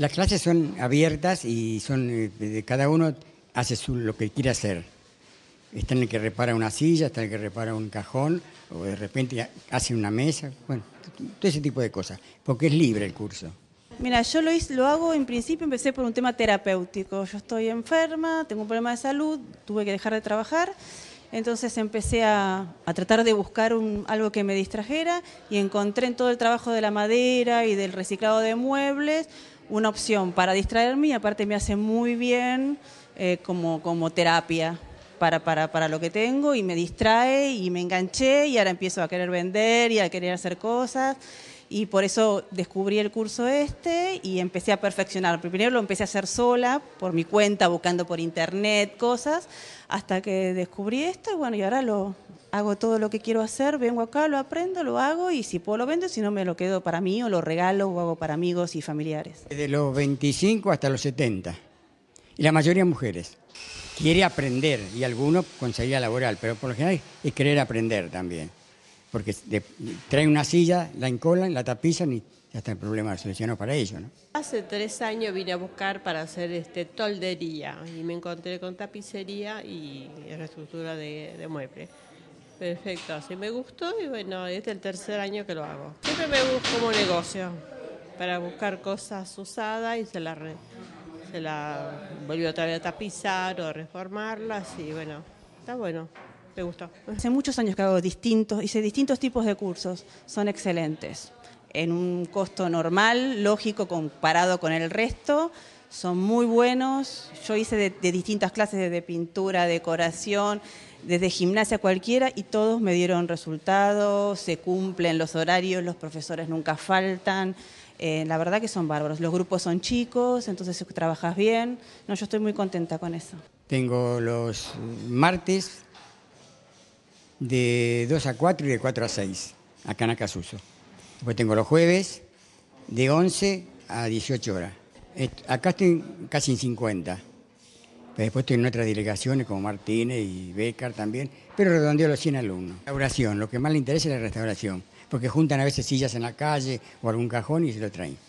Las clases son abiertas y son eh, cada uno hace lo que quiere hacer. Está en el que repara una silla, está en el que repara un cajón, o de repente hace una mesa, bueno, todo ese tipo de cosas, porque es libre el curso. Mira, yo lo, hice, lo hago en principio, empecé por un tema terapéutico. Yo estoy enferma, tengo un problema de salud, tuve que dejar de trabajar, entonces empecé a, a tratar de buscar un, algo que me distrajera y encontré en todo el trabajo de la madera y del reciclado de muebles una opción para distraerme y aparte me hace muy bien eh, como, como terapia. Para, para, para, lo que tengo y me distrae y me enganché y ahora empiezo a querer vender y a querer hacer cosas y por eso descubrí el curso este y empecé a perfeccionar. Primero lo empecé a hacer sola, por mi cuenta, buscando por internet cosas, hasta que descubrí esto y bueno, y ahora lo hago todo lo que quiero hacer, vengo acá, lo aprendo, lo hago y si puedo lo vendo, si no me lo quedo para mí o lo regalo o hago para amigos y familiares. De los 25 hasta los 70. Y la mayoría mujeres. Quiere aprender y algunos conseguía laboral, pero por lo general es querer aprender también porque traen una silla, la encolan, la tapizan y ya está el problema solucionado para ellos. Hace tres años vine a buscar para hacer este toldería y me encontré con tapicería y reestructura de, de muebles. Perfecto, así me gustó y bueno, este es el tercer año que lo hago. Siempre me busco como negocio para buscar cosas usadas y se las se la volvió otra vez a tapizar o reformarlas y bueno, está bueno. Hace muchos años que hago distintos, hice distintos tipos de cursos, son excelentes. En un costo normal, lógico, comparado con el resto, son muy buenos. Yo hice de, distintas clases, de pintura, decoración, desde gimnasia cualquiera, y todos me dieron resultados, se cumplen los horarios, los profesores nunca faltan. Eh, la verdad que son bárbaros. Los grupos son chicos, entonces trabajas bien. No, yo estoy muy contenta con eso. Tengo los martes, de 2 a 4 y de 4 a 6, acá en Acasuso. Después tengo los jueves, de 11 a 18 horas. Acá estoy casi en 50. después estoy en otras delegaciones como Martínez y Becar también, pero redondeo los 100 alumnos. Restauración, lo que más le interesa es la restauración, porque juntan a veces sillas en la calle o algún cajón y se lo traen.